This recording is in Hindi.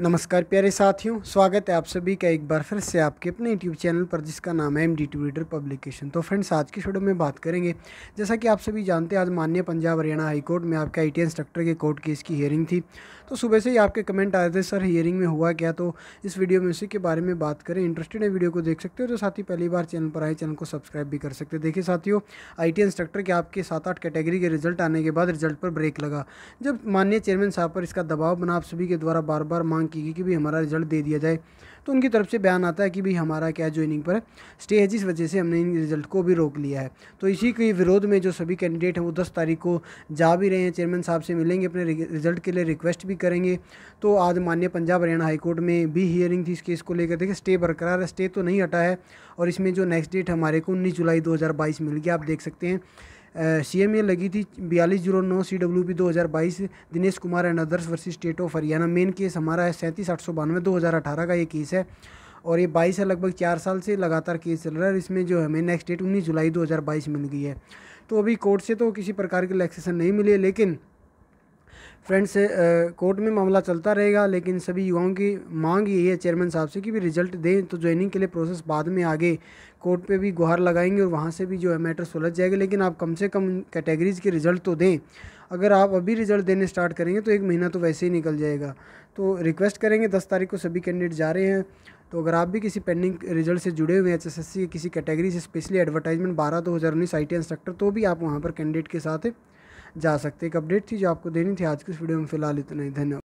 नमस्कार प्यारे साथियों स्वागत है आप सभी का एक बार फिर से आपके अपने यूट्यूब चैनल पर जिसका नाम है M D to reader publication तो फ्रेंड्स आज की वीडियो में बात करेंगे जैसा कि आप सभी जानते हैं आज माननीय पंजाब हरियाणा हाई कोर्ट में आपके आई टी इंस्ट्रक्टर के कोर्ट केस की हियरिंग थी तो सुबह से ही आपके कमेंट आए थे सर हियरिंग में हुआ क्या तो इस वीडियो में उसी के बारे में बात करें इंटरेस्टेड है वीडियो को देख सकते हो जो साथ ही पहली बार चैनल पर आए चैनल को सब्सक्राइब भी कर सकते हो देखिए साथियों आई टी इंस्ट्रक्टर के आपके सात आठ कैटेगरी के रिजल्ट आने के बाद रिजल्ट पर ब्रेक लगा जब माननीय चेयरमैन साहब पर इसका दबाव बना आप सभी के द्वारा बार बार मांग मांग की गई कि भाई हमारा रिजल्ट दे दिया जाए तो उनकी तरफ से बयान आता है कि भाई हमारा क्या ज्वाइनिंग पर स्टे है जिस वजह से हमने इन रिजल्ट को भी रोक लिया है तो इसी के विरोध में जो सभी कैंडिडेट हैं वो दस तारीख को जा भी रहे हैं चेयरमैन साहब से मिलेंगे अपने रिजल्ट के लिए रिक्वेस्ट भी करेंगे तो आज मान्य पंजाब हरियाणा हाईकोर्ट में भी हियरिंग थी इस केस को लेकर देखिए स्टे बरकरार है स्टे तो नहीं हटा है और इसमें जो नेक्स्ट डेट हमारे को उन्नीस जुलाई दो मिल गया आप देख सकते हैं सी एम ए लगी थी बयालीस जीरो नौ सी डब्ल्यू पी दो हज़ार बाईस Dinesh Kumar and others versus state of Haryana main case हमारा है सैंतीस आठ सौ बानवे दो हज़ार अठारह का ये केस है और ये बाईस है लगभग चार साल से लगातार केस चल रहा है इसमें जो हमें नेक्स्ट डेट उन्नीस जुलाई दो हज़ार बाईस मिल गई है तो अभी कोर्ट से तो किसी प्रकार की रिलैक्सेशन नहीं मिली है लेकिन फ्रेंड्स कोर्ट में मामला चलता रहेगा लेकिन सभी युवाओं की मांग यही है चेयरमैन साहब से कि भी रिजल्ट दें तो ज्वाइनिंग के लिए प्रोसेस बाद में आगे कोर्ट पे भी गुहार लगाएंगे और वहाँ से भी जो है मैटर सुलझ जाएगा लेकिन आप कम से कम कैटेगरीज के रिजल्ट तो दें अगर आप अभी रिजल्ट देने स्टार्ट करेंगे तो एक महीना तो वैसे ही निकल जाएगा तो रिक्वेस्ट करेंगे दस तारीख को सभी कैंडिडेट जा रहे हैं तो अगर आप भी किसी पेंडिंग रिजल्ट से जुड़े हुए हैं एच किसी कैटेगरी से स्पेशली एडवर्टाइजमेंट बारह दो हज़ार उन्नीस आई इंस्ट्रक्टर तो भी आप वहाँ पर कैंडिडेट के साथ जा सकते एक अपडेट थी जो आपको देनी थी आज की इस वीडियो में फिलहाल इतना ही धन्यवाद